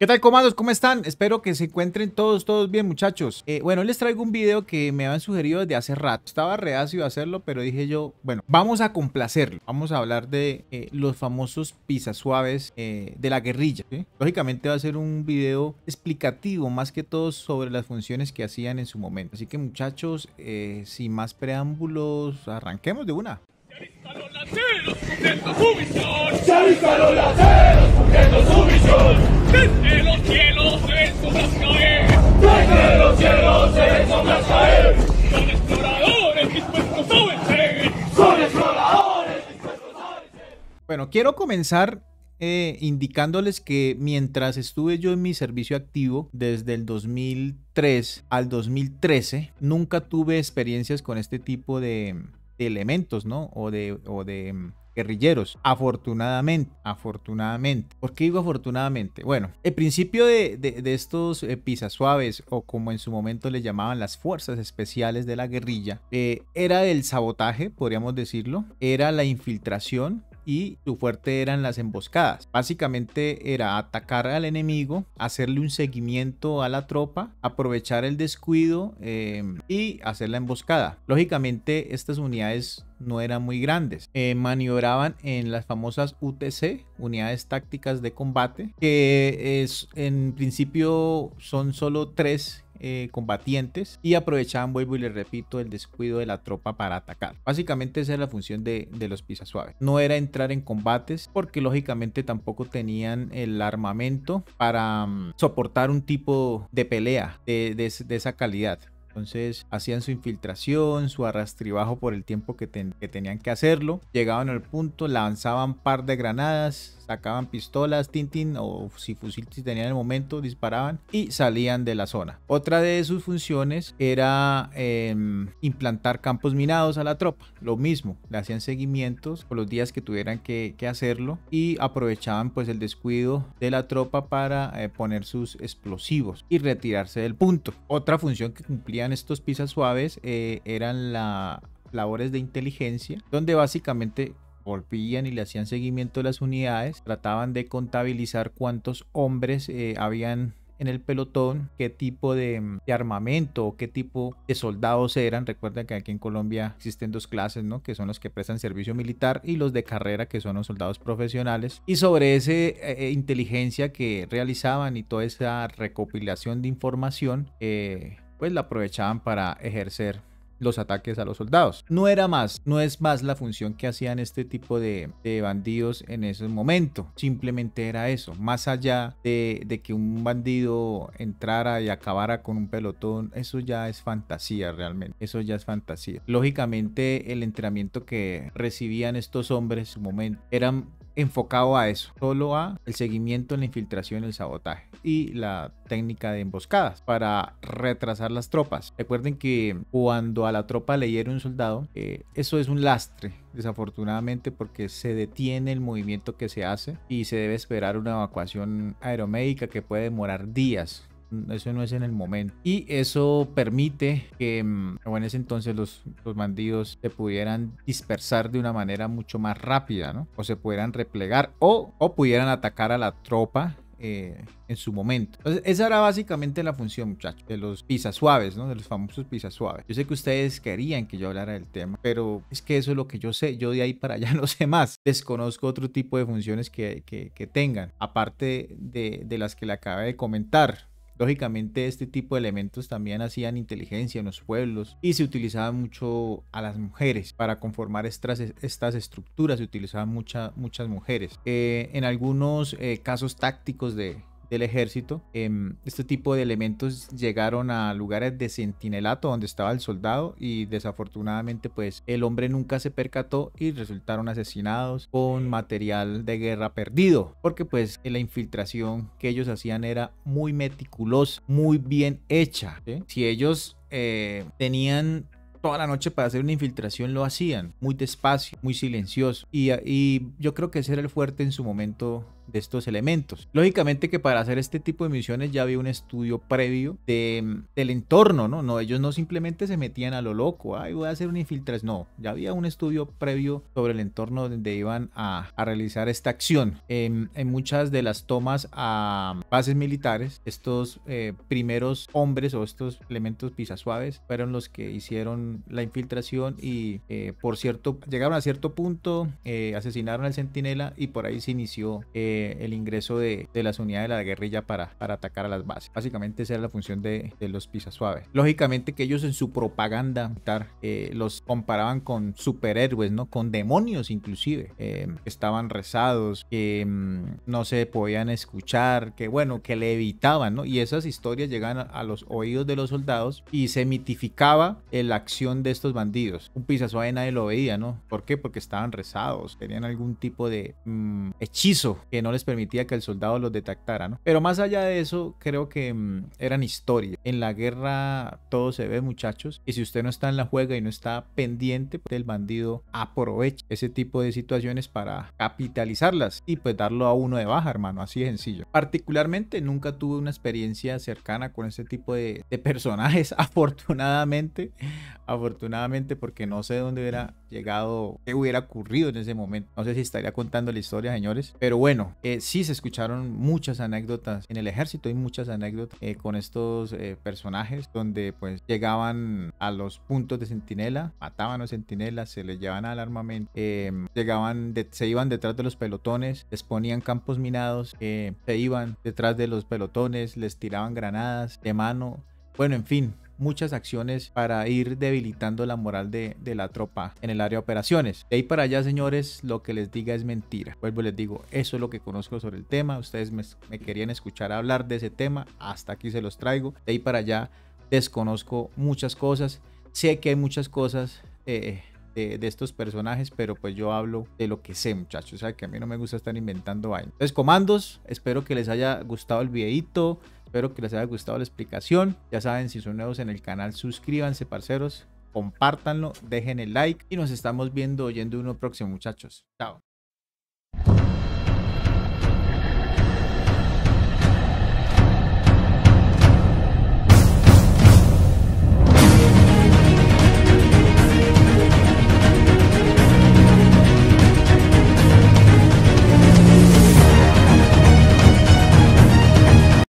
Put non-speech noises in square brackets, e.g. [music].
¿Qué tal comandos? ¿Cómo están? Espero que se encuentren todos, todos bien muchachos. Eh, bueno, les traigo un video que me habían sugerido desde hace rato. Estaba reacio a hacerlo, pero dije yo, bueno, vamos a complacerlo. Vamos a hablar de eh, los famosos pizzas suaves eh, de la guerrilla. Lógicamente va a ser un video explicativo más que todo sobre las funciones que hacían en su momento. Así que muchachos, sin más preámbulos, arranquemos de una los cielos caer! cielos Son exploradores Son exploradores Bueno, quiero comenzar eh, indicándoles que mientras estuve yo en mi servicio activo desde el 2003 al 2013, nunca tuve experiencias con este tipo de, de elementos, ¿no? O de, o de mm, guerrilleros. Afortunadamente, afortunadamente. ¿Por qué digo afortunadamente? Bueno, el principio de, de, estos eh, Pisas suaves... o como en su momento le llamaban las fuerzas especiales de la guerrilla, eh, era el sabotaje, podríamos decirlo, era la infiltración, y su fuerte eran las emboscadas. Básicamente era atacar al enemigo, hacerle un seguimiento a la tropa, aprovechar el descuido em, y hacer la emboscada. Lógicamente estas unidades no eran muy grandes. Eh, maniobraban en las famosas UTC, unidades tácticas de combate, que es, en principio son solo tres eh, combatientes y aprovechaban, vuelvo y les repito, el descuido de la tropa para atacar. Básicamente esa es la función de, los los suaves. No era entrar en combates porque lógicamente tampoco tenían el armamento para mm, soportar un tipo de pelea de esa calidad. Entonces hacían su infiltración, su bajo por el tiempo que, tenían que hacerlo. Llegaban al punto, lanzaban par de granadas, sacaban pistolas, tintin o si fusil si tenían el momento, disparaban y salían de la zona. Otra de sus funciones era em, implantar campos minados a la tropa. Lo mismo, le hacían seguimientos por los días que tuvieran que, hacerlo y aprovechaban pues el descuido de la tropa para eh, poner sus explosivos y retirarse del punto. Otra función que cumplían estos pisas suaves eh, eran la, labores de inteligencia, donde básicamente golpeaban y le hacían seguimiento a las unidades, trataban de contabilizar cuántos hombres eh, habían en el pelotón, qué tipo de, armamento qué tipo de soldados eran. Recuerda que aquí en Colombia existen dos clases, ¿no? Que son los que prestan servicio militar y los de carrera, que son los soldados profesionales. Y sobre esa eh, inteligencia que realizaban y toda esa recopilación de información, eh, pues la aprovechaban para ejercer los ataques a los soldados. No era más, no es más la función que hacían este tipo de, bandidos en ese momento. Simplemente era eso. Más allá de, de, que un bandido entrara y acabara con un pelotón, eso ya es fantasía realmente. Eso ya es fantasía. Lógicamente el entrenamiento que recibían estos hombres en su momento eran enfocado a eso, solo a el seguimiento, la infiltración, el sabotaje y la técnica de emboscadas para retrasar las tropas. Recuerden que cuando a la tropa le hiere un soldado, eh, eso es un lastre, desafortunadamente, porque se detiene el movimiento que se hace y se debe esperar una evacuación aeromédica que puede demorar días eso no es en el momento. Y eso permite que mm, en ese entonces los, los bandidos se pudieran dispersar de una manera mucho más rápida, ¿no? O se pudieran replegar o, pudieran atacar a la tropa eh, en su momento. Entonces, esa era básicamente la función, muchachos, de los pisas suaves, ¿no? De los famosos pisas suaves. Yo sé que ustedes querían que yo hablara del tema, pero es que eso es lo que yo sé. Yo de ahí para allá [laughs] no sé más. Desconozco otro tipo de funciones que, tengan, aparte de, de las que le acabé de comentar. Lógicamente este tipo de elementos también hacían inteligencia en los pueblos y se utilizaba mucho a las mujeres para conformar estas, estas estructuras, se utilizaban muchas mujeres. Eh, en algunos eh, casos tácticos de, del ejército. Em, este tipo de elementos llegaron a lugares de sentinelato donde estaba el soldado y desafortunadamente pues el hombre nunca se percató y resultaron asesinados con material de guerra perdido porque pues la infiltración que ellos hacían era muy meticulosa, muy bien hecha. Si ellos eh, tenían toda la noche para hacer una infiltración lo hacían, muy despacio, muy silencioso. Y, y, yo creo que ese era el fuerte en su momento de estos elementos. Lógicamente que para hacer este tipo de misiones ya había un estudio previo de, mm, del entorno, ¿no? No, ellos no simplemente se metían a lo loco, ay, voy a hacer una infiltración, no, ya había un estudio previo sobre el entorno donde iban a, a realizar esta acción. En, muchas de las tomas a bases militares, estos eh, primeros hombres o estos elementos pisasuaves fueron los que hicieron la infiltración y eh, por cierto, llegaron a cierto punto, eh, asesinaron al centinela y por ahí se inició eh, eh, el ingreso de, las unidades de la guerrilla para, para atacar a las bases. Básicamente esa era la función de, los pisas suaves. Lógicamente que ellos en su propaganda eh, los comparaban con superhéroes, ¿no? Con demonios inclusive. Eh, estaban rezados, que mm, no se podían escuchar, que bueno, que le evitaban, ¿no? Y esas historias llegan a, los oídos de los soldados y se mitificaba la acción de estos bandidos. Un pisa suave nadie lo veía, ¿no? ¿Por qué? Porque estaban rezados, tenían algún tipo de mm, hechizo que no les permitía que el soldado los detectara, ¿no? Pero más allá de eso, creo que mm, eran historias. En la guerra todo se ve, muchachos, y si usted no está en la juega y no está pendiente, pues, el bandido aprovecha ese tipo de situaciones para capitalizarlas y pues darlo a uno de baja, hermano, así de sencillo. Particularmente nunca tuve una experiencia cercana con ese tipo de, de personajes, [laughs] afortunadamente, afortunadamente porque no sé dónde hubiera llegado, qué hubiera ocurrido en ese momento. No sé si estaría contando la historia, señores, pero bueno, eh, sí se escucharon muchas anécdotas en el ejército, hay muchas anécdotas eh, con estos eh, personajes donde pues llegaban a los puntos de centinela, mataban a los centinelas, se les llevaban al armamento, em, llegaban, se iban detrás de los pelotones, les ponían campos minados, se iban detrás de los pelotones, les tiraban granadas de mano, bueno, en fin, muchas acciones para ir debilitando la moral de, la tropa en el área de operaciones. De ahí para allá, señores, lo que les diga es mentira. Vuelvo les digo, eso es lo que conozco sobre el tema. Ustedes me, querían escuchar hablar de ese tema. Hasta aquí se los traigo. De ahí para allá, desconozco muchas cosas. Sé que hay muchas cosas eh, de, estos personajes, pero pues yo hablo de lo que sé, muchachos. O sea, que a mí no me gusta estar inventando vainas. Entonces, comandos, espero que les haya gustado el videito. Espero que les haya gustado la explicación. Ya saben, si son nuevos en el canal, suscríbanse, parceros. Compártanlo, dejen el like y nos estamos viendo oyendo uno próximo, muchachos. Chao.